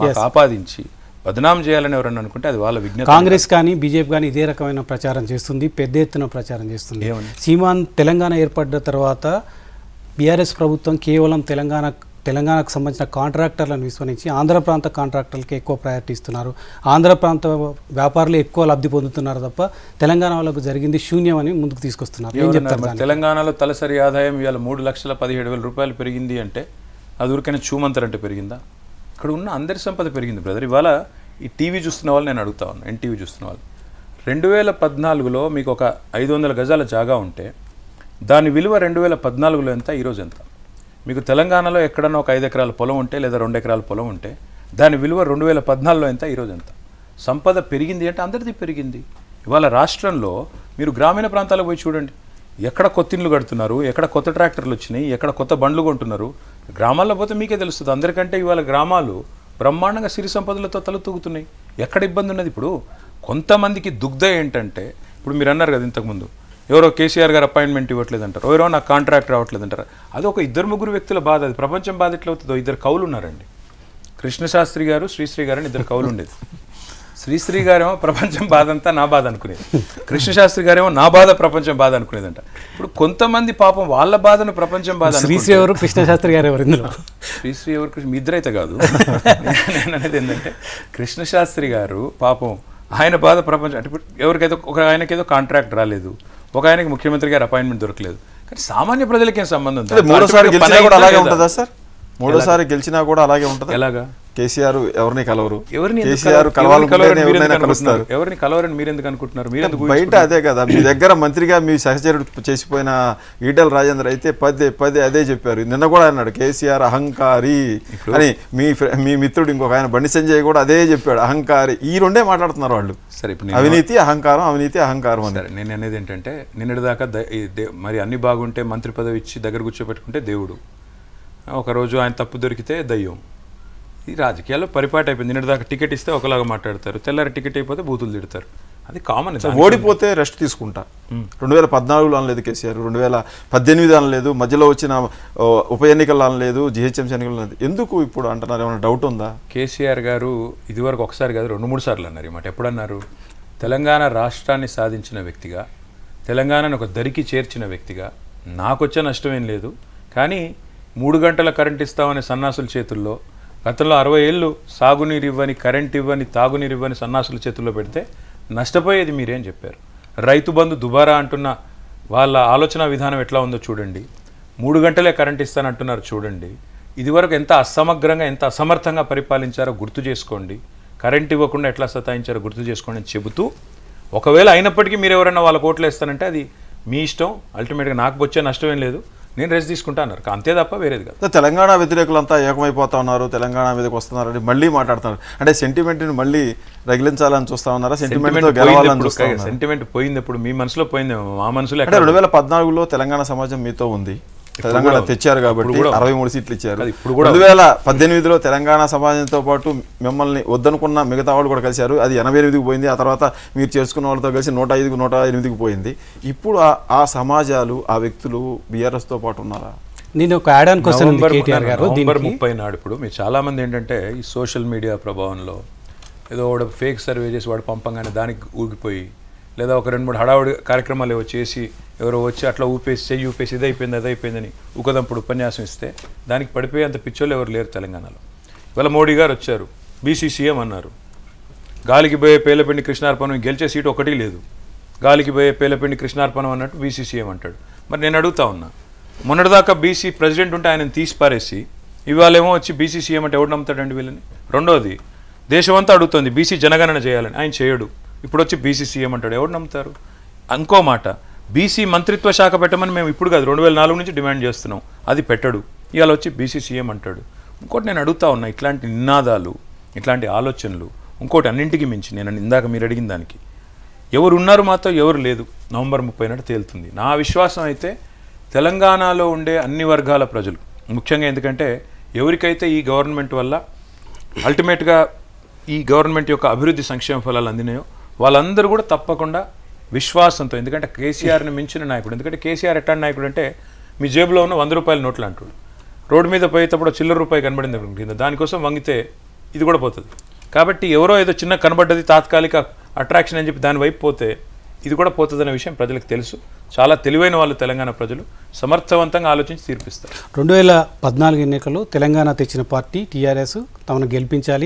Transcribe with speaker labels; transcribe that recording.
Speaker 1: మాకు ఆపాదించి బదనాం చేయాలని ఎవరన్నా అనుకుంటే అది వాళ్ళ విజ్ఞప్తి కాంగ్రెస్
Speaker 2: కానీ బీజేపీ కానీ ఇదే రకమైన ప్రచారం చేస్తుంది పెద్ద ఎత్తున ప్రచారం చేస్తుంది సీమాన్ తెలంగాణ ఏర్పడ్డ తర్వాత బీఆర్ఎస్ ప్రభుత్వం కేవలం తెలంగాణ తెలంగాణకు సంబంధించిన కాంట్రాక్టర్లను విస్మరించి ఆంధ్ర ప్రాంత కాంట్రాక్టర్లకి ఎక్కువ ప్రయారిటీ ఇస్తున్నారు ఆంధ్ర ప్రాంత వ్యాపారులు ఎక్కువ లబ్ధి పొందుతున్నారు తప్ప తెలంగాణ వాళ్ళకు జరిగింది శూన్యం అని ముందుకు తీసుకొస్తున్నారు
Speaker 1: తెలంగాణలో తలసరి ఆదాయం ఇవాళ మూడు లక్షల పదిహేడు వేల రూపాయలు పెరిగింది అంటే అది ఊరికైనా చూమంతరంటే పెరిగిందా ఇక్కడ ఉన్న అందరి సంపద పెరిగింది బ్రదర్ ఇవాళ ఈ టీవీ చూస్తున్న వాళ్ళు నేను అడుగుతా ఉన్నాను ఎన్టీవీ చూస్తున్న వాళ్ళు రెండు వేల పద్నాలుగులో మీకు ఒక ఐదు వందల గజాల జాగా ఉంటే దాని విలువ రెండు వేల పద్నాలుగులో ఎంత ఈరోజు ఎంత మీకు తెలంగాణలో ఎక్కడన్నా ఒక ఐదు ఎకరాల పొలం ఉంటే లేదా రెండు ఎకరాల పొలం ఉంటే దాని విలువ రెండు వేల పద్నాలుగులో ఎంత ఈరోజు ఎంత సంపద పెరిగింది అంటే అందరిది పెరిగింది ఇవాళ రాష్ట్రంలో మీరు గ్రామీణ ప్రాంతాలకు పోయి చూడండి ఎక్కడ కొత్తిండ్లు కడుతున్నారు ఎక్కడ కొత్త ట్రాక్టర్లు వచ్చినాయి ఎక్కడ కొత్త బండ్లు కొంటున్నారు గ్రామాల్లో పోతే మీకే తెలుస్తుంది అందరికంటే ఇవాళ గ్రామాలు బ్రహ్మాండంగా సిరి సంపదలతో తలతూగుతున్నాయి ఎక్కడ ఇబ్బంది ఉన్నది ఇప్పుడు కొంతమందికి దుగ్ధ ఏంటంటే ఇప్పుడు మీరు అన్నారు కదా ఇంతకుముందు ఎవరో కేసీఆర్ గారు అపాయింట్మెంట్ ఇవ్వట్లేదు అంటారు ఎవరో నాకు కాంట్రాక్ట్ అంటారు అది ఒక ఇద్దరు ముగ్గురు వ్యక్తుల బాధ అది ప్రపంచం బాధ ఎట్లవుతుందో ఇద్దరు కవులు ఉన్నారండి కృష్ణశాస్త్రి గారు శ్రీశ్రీ గారు అని ఇద్దరు కవులు ఉండేది శ్రీశ్రీ గారేమో ప్రపంచం బాధ అంతా నా బాధ అనుకునేది కృష్ణశాస్త్రి గారేమో నా బాధ ప్రపంచం బాధ అనుకునేదంట ఇప్పుడు కొంతమంది పాపం వాళ్ళ బాధను ప్రపంచం బాధ శ్రీశ్రీ ఎవరు కృష్ణశాస్త్రి గారు ఎవరు ఇందులో శ్రీశ్రీ ఎవరు కృష్ణ మీ ఇద్దరైతే కాదు నేను ఏంటంటే కృష్ణశాస్త్రి గారు పాపం ఆయన బాధ ప్రపంచం అంటే ఎవరికైతే ఒక ఆయనకేదో కాంట్రాక్ట్ రాలేదు ఒక ఆయనకి ముఖ్యమంత్రి గారు అపాయింట్మెంట్ దొరకలేదు కానీ సామాన్య ప్రజలకి ఏం సంబంధం మూడోసారి అలాగే ఉంటుందా సార్
Speaker 2: మూడోసారి గెలిచినా కూడా అలాగే ఉంటుంది ఎలాగా కేసీఆర్ ఎవరిని కలవరు ఎవరిని కేసీఆర్ ఎవరినైనా కలుస్తారు
Speaker 1: ఎవరిని కలవరని మీరు ఎందుకు అనుకుంటున్నారు
Speaker 2: మీరు బయట అదే కదా మీ దగ్గర మంత్రిగా మీ సహచరుడు చేసిపోయిన ఈటల రాజేందర్ అయితే పదే పదే అదే చెప్పారు నిన్న కూడా అన్నాడు కేసీఆర్ అహంకారి అని మీ మీ మిత్రుడు ఇంకొక ఆయన బండి సంజయ్ కూడా అదే చెప్పాడు అహంకారి ఈ రెండే మాట్లాడుతున్నారు వాళ్ళు సరే అవినీతి అహంకారం అవినీతి అహంకారం అన్నారు
Speaker 1: నేను అనేది ఏంటంటే నిన్నటిదాకా మరి అన్ని బాగుంటే మంత్రి పదవి ఇచ్చి దగ్గర కూర్చోబెట్టుకుంటే దేవుడు ఒకరోజు ఆయన తప్పు దొరికితే దయ్యం ఈ రాజకీయాల్లో పరిపాటి అయిపోయింది నిన్న దాకా టికెట్ ఇస్తే ఒకలాగా మాట్లాడతారు తెల్లారి టికెట్ అయిపోతే బూతులు తిడతారు అది కామన్
Speaker 2: ఓడిపోతే రెస్ట్ తీసుకుంటా రెండు వేల పద్నాలుగులో అనలేదు కేసీఆర్ రెండు వేల పద్దెనిమిది అనలేదు మధ్యలో వచ్చిన ఉప ఎన్నికలు అనలేదు జిహెచ్ఎంసీ ఎన్నికలు అనలేదు ఎందుకు ఇప్పుడు అంటున్నారు ఏమైనా డౌట్ ఉందా
Speaker 1: కేసీఆర్ గారు ఇదివరకు ఒకసారి కాదు రెండు మూడు సార్లు అన్నారు మాట ఎప్పుడన్నారు తెలంగాణ రాష్ట్రాన్ని సాధించిన వ్యక్తిగా తెలంగాణను ఒక దరికి చేర్చిన వ్యక్తిగా నాకు వచ్చే నష్టం ఏం లేదు కానీ మూడు గంటల కరెంట్ ఇస్తామనే సన్నాసుల చేతుల్లో గతంలో అరవై ఏళ్ళు సాగునీరు ఇవ్వని కరెంట్ ఇవ్వని తాగునీరు ఇవ్వని సన్నాసుల చేతుల్లో పెడితే నష్టపోయేది మీరేం చెప్పారు రైతు బంధు దుబారా అంటున్న వాళ్ళ ఆలోచన విధానం ఎట్లా ఉందో చూడండి మూడు గంటలే కరెంట్ ఇస్తానంటున్నారు చూడండి ఇదివరకు ఎంత అసమగ్రంగా ఎంత అసమర్థంగా పరిపాలించారో గుర్తు చేసుకోండి కరెంట్ ఇవ్వకుండా ఎట్లా సతాయించారో గుర్తు చేసుకోండి అని చెబుతూ ఒకవేళ అయినప్పటికీ మీరు ఎవరైనా వాళ్ళ కోట్లు వేస్తానంటే అది మీ ఇష్టం అల్టిమేట్గా నాకు వచ్చే నష్టం ఏం లేదు నేను రెస్ట్ తీసుకుంటా అన్నారు అంతే తప్ప వేరేది
Speaker 2: కాదు తెలంగాణ అంతా ఏకమైపోతా ఉన్నారు తెలంగాణ మీదకి వస్తున్నారని మళ్ళీ మాట్లాడుతున్నారు అంటే సెంటిమెంట్ని మళ్ళీ రగిలించాలని చూస్తా ఉన్నారా సెంటిమెంట్ సెంటిమెంట్ పోయింది ఇప్పుడు మీ మనసులో పోయింది మా మనసులో రెండు వేల పద్నాలుగులో తెలంగాణ సమాజం మీతో ఉంది తెలంగాణ తెచ్చారు కాబట్టి అరవై మూడు సీట్లు ఇచ్చారు రెండు వేల పద్దెనిమిదిలో తెలంగాణ సమాజంతో పాటు మిమ్మల్ని వద్దనుకున్న మిగతా వాళ్ళు కూడా కలిశారు అది ఎనభై ఎనిమిదికి పోయింది ఆ తర్వాత మీరు చేసుకున్న వాళ్ళతో కలిసి నూట ఐదుకు నూట ఎనిమిదికి పోయింది ఇప్పుడు ఆ సమాజాలు ఆ వ్యక్తులు బీఆర్ఎస్తో పాటు ఉన్నారా నేను ఒక యాడ్ ఆన్ నవంబర్ ముప్పై నాడు ఇప్పుడు మీరు చాలామంది ఏంటంటే ఈ సోషల్
Speaker 1: మీడియా ప్రభావంలో ఏదో ఒక ఫేక్ సర్వే చేసి వాడు పంపంగానే దానికి ఊగిపోయి లేదా ఒక రెండు మూడు హడావుడి కార్యక్రమాలు ఏవో చేసి ఎవరో వచ్చి అట్లా ఊపేసి చెయ్యి ఊపేసి ఇది అయిపోయింది అది అయిపోయిందని ఉకదంపుడు ఉపన్యాసం ఇస్తే దానికి పడిపోయే అంత పిచ్చోళ్ళు ఎవరు లేరు తెలంగాణలో ఇవాళ మోడీ గారు వచ్చారు బీసీసీఎం అన్నారు గాలికి పోయే పేలపిండి కృష్ణార్పణం గెలిచే సీటు ఒకటి లేదు గాలికి పోయే పేలపిండి కృష్ణార్పణం అన్నట్టు బీసీసీఎం అంటాడు మరి నేను అడుగుతా ఉన్నా మొన్నటిదాకా బీసీ ప్రెసిడెంట్ ఉంటే ఆయనను తీసి పారేసి ఇవాళేమో వచ్చి బీసీసీఎం అంటే ఎవడు నమ్ముతాడండి వీళ్ళని రెండోది దేశమంతా అడుగుతుంది బీసీ జనగణన చేయాలని ఆయన చేయడు ఇప్పుడు వచ్చి బీసీ సీఎం అంటాడు ఎవరు నమ్ముతారు ఇంకో మాట బీసీ మంత్రిత్వ శాఖ పెట్టమని మేము ఇప్పుడు కాదు రెండు వేల నాలుగు నుంచి డిమాండ్ చేస్తున్నాం అది పెట్టడు ఇవాళ వచ్చి బీసీ సీఎం అంటాడు ఇంకోటి నేను అడుగుతా ఉన్నా ఇట్లాంటి నినాదాలు ఇట్లాంటి ఆలోచనలు ఇంకోటి అన్నింటికి మించి నేను ఇందాక మీరు అడిగిన దానికి ఎవరు ఉన్నారు మాతో ఎవరు లేదు నవంబర్ ముప్పై నాడు తేలుతుంది నా విశ్వాసం అయితే తెలంగాణలో ఉండే అన్ని వర్గాల ప్రజలు ముఖ్యంగా ఎందుకంటే ఎవరికైతే ఈ గవర్నమెంట్ వల్ల అల్టిమేట్గా ఈ గవర్నమెంట్ యొక్క అభివృద్ధి సంక్షేమ ఫలాలు అందినాయో వాళ్ళందరూ కూడా తప్పకుండా విశ్వాసంతో ఎందుకంటే కేసీఆర్ని మించిన నాయకుడు ఎందుకంటే కేసీఆర్ ఎట్టాంటి నాయకుడు అంటే మీ జేబులో ఉన్న వంద రూపాయల నోట్లు అంటాడు రోడ్డు మీద పోయేటప్పుడు చిల్లర రూపాయి కనబడింది కింద దానికోసం వంగితే ఇది కూడా పోతుంది కాబట్టి ఎవరో ఏదో చిన్న కనబడ్డది తాత్కాలిక అట్రాక్షన్ అని చెప్పి దాని వైపు పోతే ఇది కూడా పోతుందనే విషయం ప్రజలకు తెలుసు చాలా తెలివైన వాళ్ళు తెలంగాణ ప్రజలు సమర్థవంతంగా ఆలోచించి తీర్పిస్తారు
Speaker 2: రెండు వేల పద్నాలుగు తెలంగాణ తెచ్చిన పార్టీ టీఆర్ఎస్ తమను గెలిపించాలి